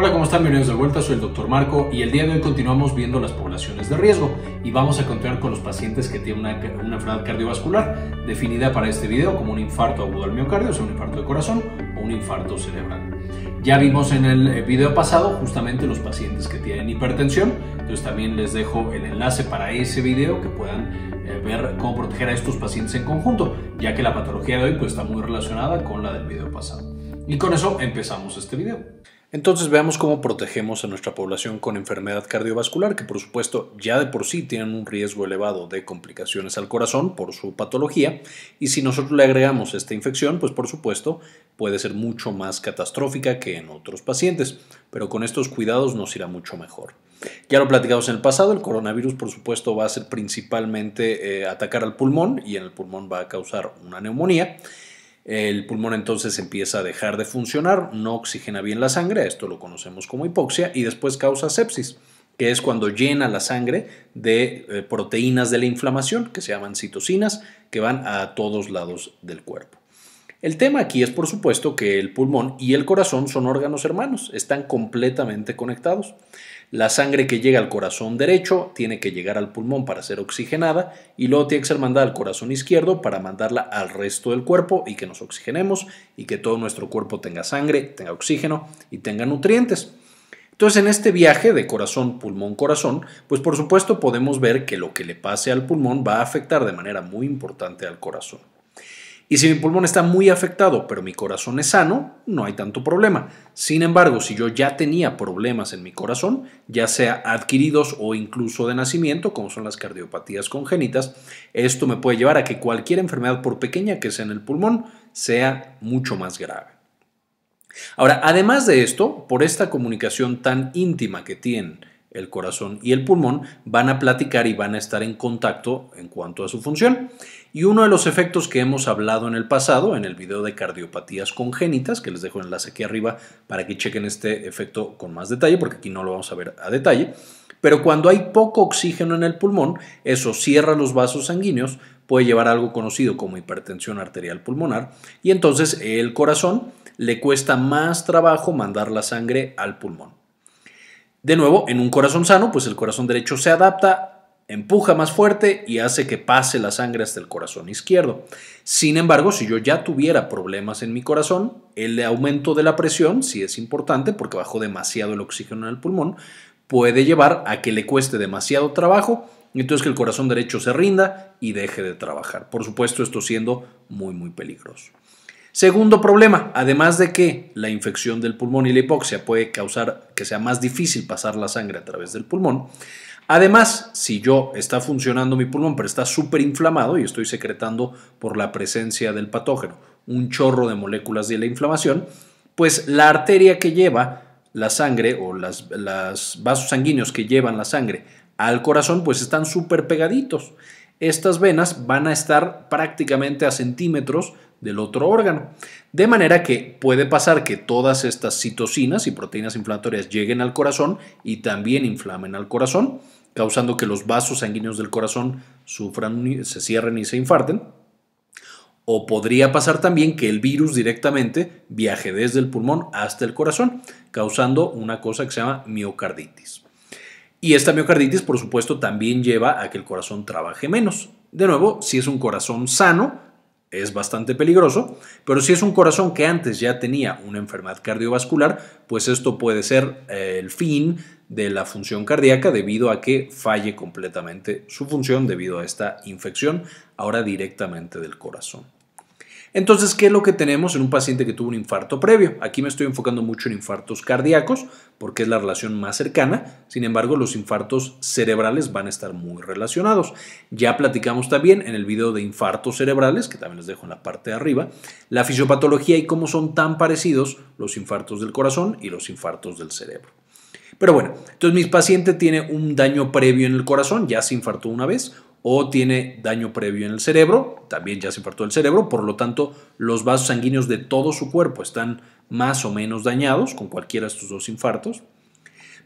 Hola, ¿cómo están? Bienvenidos de vuelta, soy el Dr. Marco y el día de hoy continuamos viendo las poblaciones de riesgo y vamos a continuar con los pacientes que tienen una, enfermedad cardiovascular definida para este video como un infarto agudo al miocardio, o sea, un infarto de corazón o un infarto cerebral. Ya vimos en el eh, video pasado justamente los pacientes que tienen hipertensión, entonces también les dejo el enlace para ese video que puedan eh, ver cómo proteger a estos pacientes en conjunto, ya que la patología de hoy pues, está muy relacionada con la del video pasado. Y con eso empezamos este video. Entonces veamos cómo protegemos a nuestra población con enfermedad cardiovascular, que por supuesto ya de por sí tienen un riesgo elevado de complicaciones al corazón por su patología, y si nosotros le agregamos esta infección, pues por supuesto puede ser mucho más catastrófica que en otros pacientes, pero con estos cuidados nos irá mucho mejor. Ya lo platicamos en el pasado, el coronavirus por supuesto va a ser principalmente eh, atacar al pulmón y en el pulmón va a causar una neumonía el pulmón entonces empieza a dejar de funcionar, no oxigena bien la sangre, esto lo conocemos como hipoxia, y después causa sepsis que es cuando llena la sangre de eh, proteínas de la inflamación, que se llaman citocinas, que van a todos lados del cuerpo. El tema aquí es, por supuesto, que el pulmón y el corazón son órganos hermanos, están completamente conectados. La sangre que llega al corazón derecho tiene que llegar al pulmón para ser oxigenada y luego tiene que ser mandada al corazón izquierdo para mandarla al resto del cuerpo y que nos oxigenemos y que todo nuestro cuerpo tenga sangre, tenga oxígeno y tenga nutrientes. Entonces, en este viaje de corazón, pulmón, corazón, pues por supuesto podemos ver que lo que le pase al pulmón va a afectar de manera muy importante al corazón. Y si mi pulmón está muy afectado, pero mi corazón es sano, no hay tanto problema. Sin embargo, si yo ya tenía problemas en mi corazón, ya sea adquiridos o incluso de nacimiento, como son las cardiopatías congénitas, esto me puede llevar a que cualquier enfermedad, por pequeña que sea en el pulmón, sea mucho más grave. Ahora, además de esto, por esta comunicación tan íntima que tienen el corazón y el pulmón van a platicar y van a estar en contacto en cuanto a su función. Y uno de los efectos que hemos hablado en el pasado, en el video de cardiopatías congénitas, que les dejo el enlace aquí arriba para que chequen este efecto con más detalle, porque aquí no lo vamos a ver a detalle, pero cuando hay poco oxígeno en el pulmón, eso cierra los vasos sanguíneos, puede llevar algo conocido como hipertensión arterial pulmonar y entonces el corazón le cuesta más trabajo mandar la sangre al pulmón. De nuevo, en un corazón sano, pues el corazón derecho se adapta, empuja más fuerte y hace que pase la sangre hasta el corazón izquierdo. Sin embargo, si yo ya tuviera problemas en mi corazón, el aumento de la presión si es importante porque bajó demasiado el oxígeno en el pulmón, puede llevar a que le cueste demasiado trabajo entonces que el corazón derecho se rinda y deje de trabajar. Por supuesto, esto siendo muy, muy peligroso. Segundo problema, además de que la infección del pulmón y la hipoxia puede causar que sea más difícil pasar la sangre a través del pulmón, Además, si yo está funcionando mi pulmón, pero está súper inflamado y estoy secretando por la presencia del patógeno un chorro de moléculas de la inflamación, pues la arteria que lleva la sangre o los las vasos sanguíneos que llevan la sangre al corazón, pues están súper pegaditos. Estas venas van a estar prácticamente a centímetros del otro órgano. De manera que puede pasar que todas estas citocinas y proteínas inflamatorias lleguen al corazón y también inflamen al corazón, causando que los vasos sanguíneos del corazón sufran, se cierren y se infarten. O podría pasar también que el virus directamente viaje desde el pulmón hasta el corazón, causando una cosa que se llama miocarditis. Y esta miocarditis, por supuesto, también lleva a que el corazón trabaje menos. De nuevo, si es un corazón sano, es bastante peligroso, pero si es un corazón que antes ya tenía una enfermedad cardiovascular, pues esto puede ser eh, el fin de la función cardíaca debido a que falle completamente su función debido a esta infección ahora directamente del corazón. Entonces, ¿qué es lo que tenemos en un paciente que tuvo un infarto previo? Aquí me estoy enfocando mucho en infartos cardíacos porque es la relación más cercana. Sin embargo, los infartos cerebrales van a estar muy relacionados. Ya platicamos también en el video de infartos cerebrales, que también les dejo en la parte de arriba, la fisiopatología y cómo son tan parecidos los infartos del corazón y los infartos del cerebro. Pero bueno, entonces mi paciente tiene un daño previo en el corazón, ya se infartó una vez, o tiene daño previo en el cerebro, también ya se infartó el cerebro, por lo tanto los vasos sanguíneos de todo su cuerpo están más o menos dañados con cualquiera de estos dos infartos.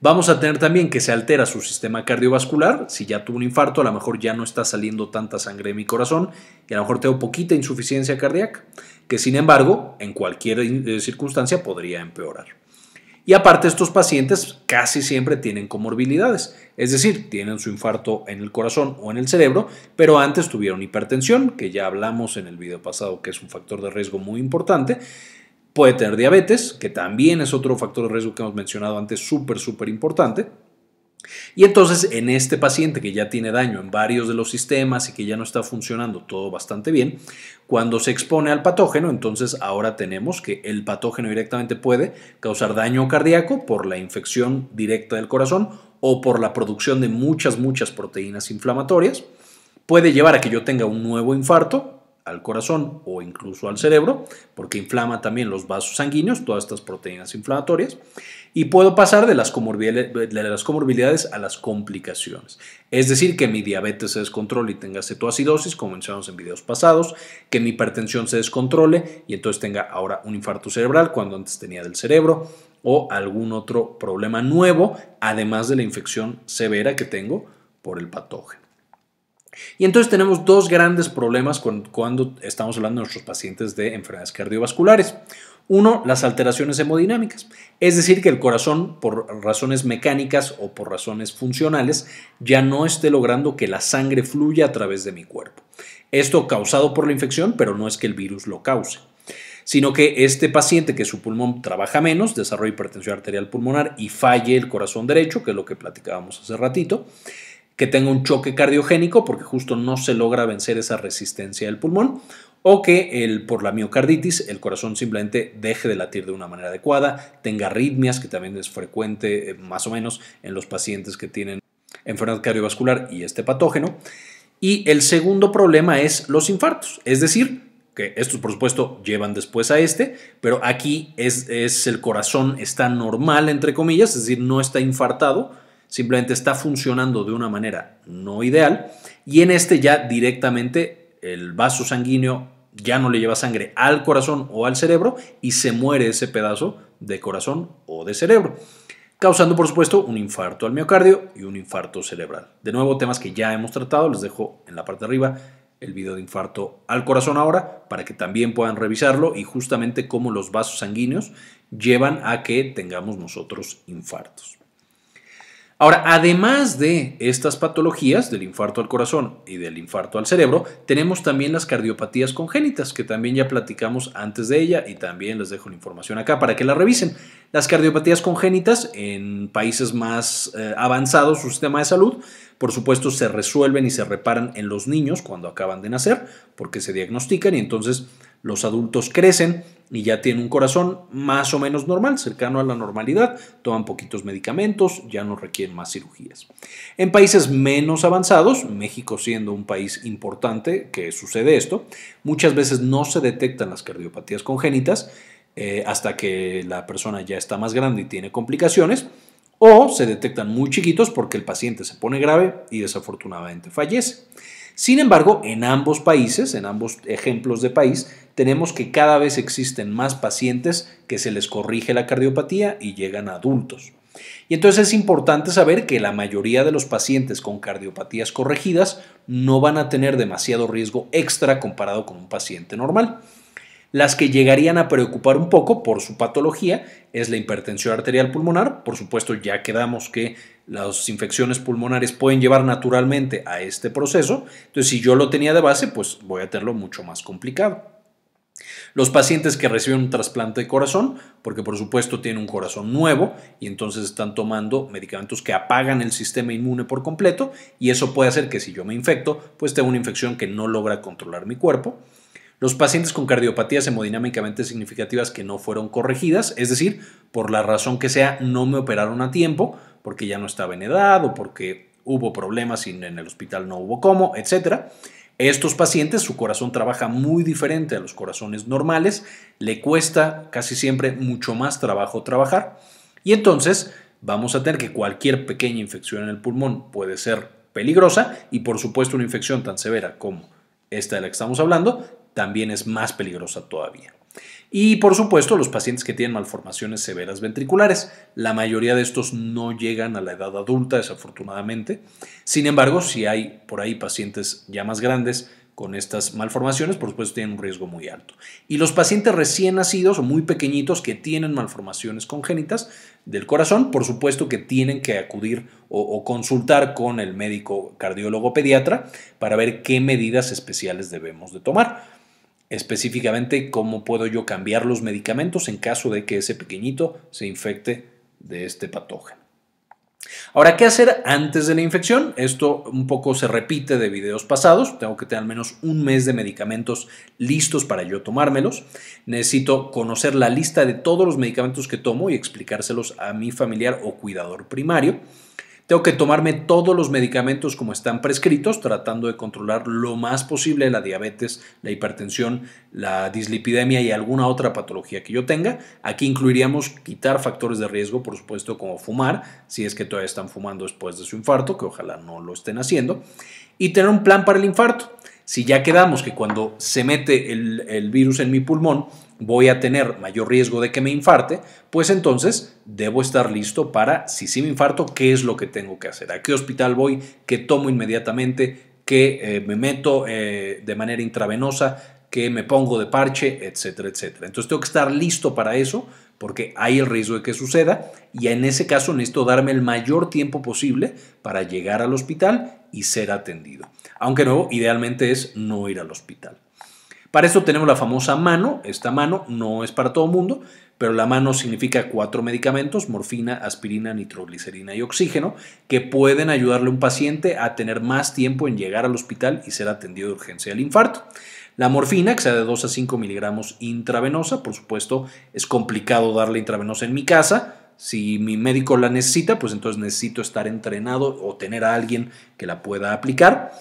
Vamos a tener también que se altera su sistema cardiovascular. Si ya tuvo un infarto, a lo mejor ya no está saliendo tanta sangre de mi corazón y a lo mejor tengo poquita insuficiencia cardíaca, que sin embargo, en cualquier eh, circunstancia podría empeorar. Y aparte estos pacientes casi siempre tienen comorbilidades, es decir, tienen su infarto en el corazón o en el cerebro, pero antes tuvieron hipertensión, que ya hablamos en el video pasado que es un factor de riesgo muy importante. Puede tener diabetes, que también es otro factor de riesgo que hemos mencionado antes, súper, súper importante y entonces en este paciente que ya tiene daño en varios de los sistemas y que ya no está funcionando todo bastante bien, cuando se expone al patógeno, entonces ahora tenemos que el patógeno directamente puede causar daño cardíaco por la infección directa del corazón o por la producción de muchas, muchas proteínas inflamatorias. Puede llevar a que yo tenga un nuevo infarto al corazón o incluso al cerebro, porque inflama también los vasos sanguíneos, todas estas proteínas inflamatorias y puedo pasar de las, comorbilidades a las complicaciones. Es decir, que mi diabetes se descontrole y tenga cetoacidosis, como mencionamos en videos pasados, que mi hipertensión se descontrole y entonces tenga ahora un infarto cerebral cuando antes tenía del cerebro o algún otro problema nuevo, además de la infección severa que tengo por el patógeno. Y entonces tenemos dos grandes problemas cuando estamos hablando de nuestros pacientes de enfermedades cardiovasculares. Uno, las alteraciones hemodinámicas, es decir, que el corazón, por razones mecánicas o por razones funcionales, ya no esté logrando que la sangre fluya a través de mi cuerpo. Esto causado por la infección, pero no es que el virus lo cause sino que este paciente que su pulmón trabaja menos, desarrolla hipertensión arterial pulmonar y falle el corazón derecho, que es lo que platicábamos hace ratito, que tenga un choque cardiogénico porque justo no se logra vencer esa resistencia del pulmón, o que el, por la miocarditis el corazón simplemente deje de latir de una manera adecuada, tenga arritmias, que también es frecuente eh, más o menos en los pacientes que tienen enfermedad cardiovascular y este patógeno. Y el segundo problema es los infartos, es decir, que estos por supuesto llevan después a este, pero aquí es, el corazón está normal, entre comillas, es decir, no está infartado, simplemente está funcionando de una manera no ideal y en este ya directamente el vaso sanguíneo ya no le lleva sangre al corazón o al cerebro y se muere ese pedazo de corazón o de cerebro, causando por supuesto un infarto al miocardio y un infarto cerebral. De nuevo, temas que ya hemos tratado, les dejo en la parte de arriba el video de infarto al corazón ahora para que también puedan revisarlo y justamente cómo los vasos sanguíneos llevan a que tengamos nosotros infartos. Ahora, además de estas patologías del infarto al corazón y del infarto al cerebro, tenemos también las cardiopatías congénitas, que también ya platicamos antes de ella y también les dejo la información acá para que la revisen. Las cardiopatías congénitas en países más eh, avanzados, su sistema de salud, por supuesto, se resuelven y se reparan en los niños cuando acaban de nacer, porque se diagnostican y entonces los adultos crecen y ya tienen un corazón más o menos normal, cercano a la normalidad, toman poquitos medicamentos, ya no requieren más cirugías. En países menos avanzados, México siendo un país importante que sucede esto, muchas veces no se detectan las cardiopatías congénitas eh, hasta que la persona ya está más grande y tiene complicaciones, o se detectan muy chiquitos porque el paciente se pone grave y desafortunadamente fallece. Sin embargo, en ambos países, en ambos ejemplos de país, tenemos que cada vez existen más pacientes que se les corrige la cardiopatía y llegan a adultos. Y entonces es importante saber que la mayoría de los pacientes con cardiopatías corregidas no van a tener demasiado riesgo extra comparado con un paciente normal. Las que llegarían a preocupar un poco por su patología es la hipertensión arterial pulmonar. Por supuesto, ya quedamos que las infecciones pulmonares pueden llevar naturalmente a este proceso. Entonces, si yo lo tenía de base, pues voy a tenerlo mucho más complicado. Los pacientes que reciben un trasplante de corazón, porque por supuesto tienen un corazón nuevo y entonces están tomando medicamentos que apagan el sistema inmune por completo y eso puede hacer que si yo me infecto, pues tenga una infección que no logra controlar mi cuerpo. Los pacientes con cardiopatías hemodinámicamente significativas que no fueron corregidas, es decir, por la razón que sea, no me operaron a tiempo, porque ya no estaba en edad o porque hubo problemas y en el hospital no hubo cómo, etcétera. Estos pacientes, su corazón trabaja muy diferente a los corazones normales, le cuesta casi siempre mucho más trabajo trabajar y entonces vamos a tener que cualquier pequeña infección en el pulmón puede ser peligrosa y por supuesto una infección tan severa como esta de la que estamos hablando también es más peligrosa todavía. Y por supuesto, los pacientes que tienen malformaciones severas ventriculares. La mayoría de estos no llegan a la edad adulta, desafortunadamente. Sin embargo, si hay por ahí pacientes ya más grandes con estas malformaciones, por supuesto, tienen un riesgo muy alto. Y los pacientes recién nacidos o muy pequeñitos que tienen malformaciones congénitas del corazón, por supuesto que tienen que acudir o, consultar con el médico cardiólogo pediatra para ver qué medidas especiales debemos de tomar. Específicamente, cómo puedo yo cambiar los medicamentos en caso de que ese pequeñito se infecte de este patógeno. Ahora, ¿qué hacer antes de la infección? Esto un poco se repite de videos pasados. Tengo que tener al menos un mes de medicamentos listos para yo tomármelos. Necesito conocer la lista de todos los medicamentos que tomo y explicárselos a mi familiar o cuidador primario. Tengo que tomarme todos los medicamentos como están prescritos, tratando de controlar lo más posible la diabetes, la hipertensión, la dislipidemia y alguna otra patología que yo tenga. Aquí incluiríamos quitar factores de riesgo, por supuesto, como fumar, si es que todavía están fumando después de su infarto, que ojalá no lo estén haciendo, y tener un plan para el infarto. Si ya quedamos que cuando se mete el, virus en mi pulmón, voy a tener mayor riesgo de que me infarte, pues entonces debo estar listo para, si sí me infarto, qué es lo que tengo que hacer, a qué hospital voy, qué tomo inmediatamente, qué eh, me meto eh, de manera intravenosa, qué me pongo de parche, etcétera, etcétera. Entonces tengo que estar listo para eso porque hay el riesgo de que suceda y en ese caso necesito darme el mayor tiempo posible para llegar al hospital y ser atendido. Aunque no, idealmente es no ir al hospital. Para esto tenemos la famosa mano. Esta mano no es para todo el mundo, pero la mano significa cuatro medicamentos, morfina, aspirina, nitroglicerina y oxígeno, que pueden ayudarle a un paciente a tener más tiempo en llegar al hospital y ser atendido de urgencia del infarto. La morfina, que sea de 2 a 5 miligramos intravenosa, por supuesto, es complicado darle intravenosa en mi casa, si mi médico la necesita, pues entonces necesito estar entrenado o tener a alguien que la pueda aplicar.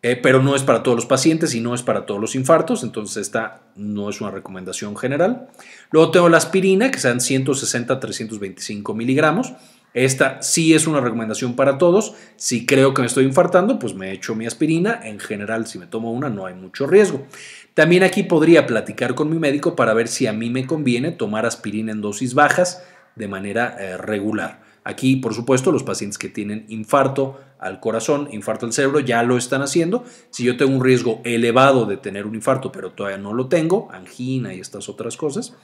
Eh, pero no es para todos los pacientes y no es para todos los infartos, entonces esta no es una recomendación general. Luego tengo la aspirina, que sean 160-325 miligramos. Esta sí es una recomendación para todos. Si creo que me estoy infartando, pues me echo mi aspirina. En general, si me tomo una, no hay mucho riesgo. También aquí podría platicar con mi médico para ver si a mí me conviene tomar aspirina en dosis bajas de manera eh, regular. Aquí, por supuesto, los pacientes que tienen infarto al corazón, infarto al cerebro, ya lo están haciendo. Si yo tengo un riesgo elevado de tener un infarto, pero todavía no lo tengo, angina y estas otras cosas,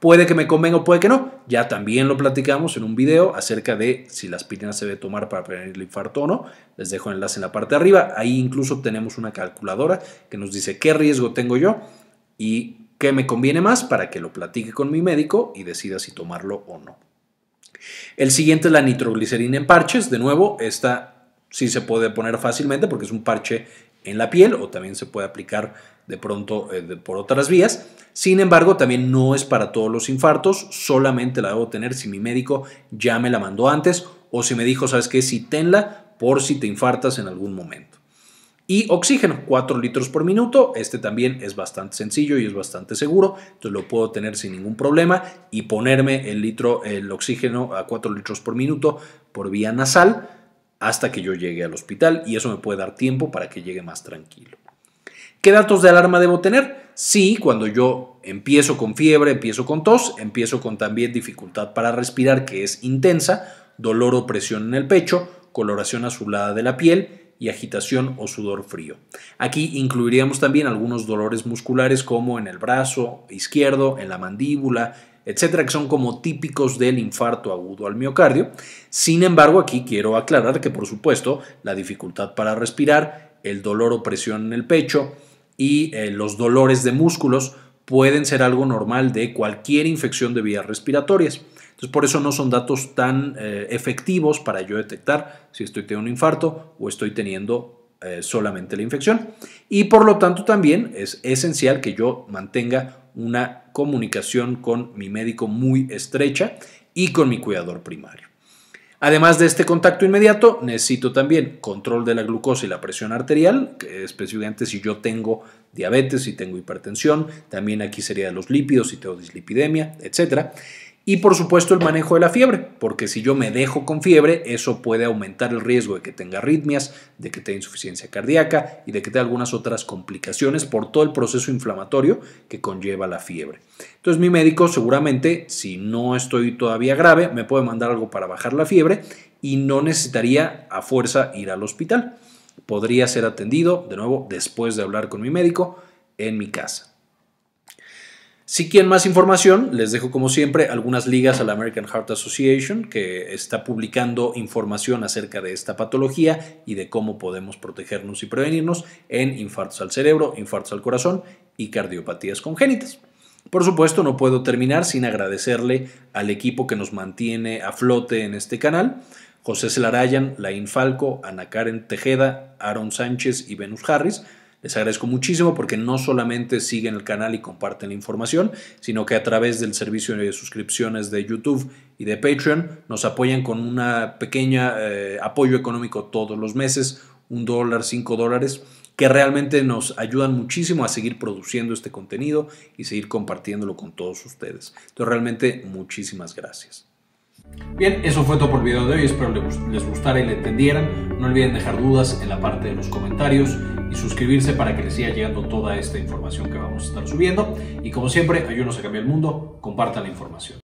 puede que me convenga o puede que no. Ya también lo platicamos en un video acerca de si la aspirina se debe tomar para prevenir el infarto o no. Les dejo el enlace en la parte de arriba. Ahí incluso tenemos una calculadora que nos dice qué riesgo tengo yo y me conviene más para que lo platique con mi médico y decida si tomarlo o no. El siguiente es la nitroglicerina en parches. De nuevo, esta sí se puede poner fácilmente porque es un parche en la piel o también se puede aplicar de pronto eh, por otras vías. Sin embargo, también no es para todos los infartos, solamente la debo tener si mi médico ya me la mandó antes o si me dijo, sabes qué, si tenla por si te infartas en algún momento. Y oxígeno, 4 litros por minuto. Este también es bastante sencillo y es bastante seguro. Entonces lo puedo tener sin ningún problema y ponerme el, litro, el oxígeno a 4 litros por minuto por vía nasal hasta que yo llegue al hospital y eso me puede dar tiempo para que llegue más tranquilo. ¿Qué datos de alarma debo tener? Sí, cuando yo empiezo con fiebre, empiezo con tos, empiezo con también dificultad para respirar que es intensa, dolor o presión en el pecho, coloración azulada de la piel y agitación o sudor frío. Aquí incluiríamos también algunos dolores musculares como en el brazo izquierdo, en la mandíbula, etcétera, que son como típicos del infarto agudo al miocardio. Sin embargo, aquí quiero aclarar que, por supuesto, la dificultad para respirar, el dolor o presión en el pecho y eh, los dolores de músculos pueden ser algo normal de cualquier infección de vías respiratorias. Entonces, por eso no son datos tan eh, efectivos para yo detectar si estoy teniendo un infarto o estoy teniendo eh, solamente la infección. Y por lo tanto, también es esencial que yo mantenga una comunicación con mi médico muy estrecha y con mi cuidador primario. Además de este contacto inmediato, necesito también control de la glucosa y la presión arterial, específicamente si yo tengo diabetes, si tengo hipertensión, también aquí sería los lípidos, si tengo dislipidemia, etcétera. Y por supuesto el manejo de la fiebre, porque si yo me dejo con fiebre, eso puede aumentar el riesgo de que tenga arritmias, de que tenga insuficiencia cardíaca y de que tenga algunas otras complicaciones por todo el proceso inflamatorio que conlleva la fiebre. Entonces mi médico seguramente, si no estoy todavía grave, me puede mandar algo para bajar la fiebre y no necesitaría a fuerza ir al hospital. Podría ser atendido, de nuevo, después de hablar con mi médico en mi casa. Si quieren más información, les dejo como siempre algunas ligas a la American Heart Association que está publicando información acerca de esta patología y de cómo podemos protegernos y prevenirnos en infartos al cerebro, infartos al corazón y cardiopatías congénitas. Por supuesto, no puedo terminar sin agradecerle al equipo que nos mantiene a flote en este canal. José Celarayan, Laín Falco, Ana Karen Tejeda, Aaron Sánchez y Venus Harris les agradezco muchísimo porque no solamente siguen el canal y comparten la información, sino que a través del servicio de suscripciones de YouTube y de Patreon nos apoyan con un pequeño eh, apoyo económico todos los meses, un dólar, cinco dólares que realmente nos ayudan muchísimo a seguir produciendo este contenido y seguir compartiéndolo con todos ustedes. Entonces realmente muchísimas gracias. Bien, eso fue todo por el video de hoy, espero les gustara y le entendieran. No olviden dejar dudas en la parte de los comentarios y suscribirse para que les siga llegando toda esta información que vamos a estar subiendo. Y como siempre, ayúdanos a cambiar el mundo, compartan la información.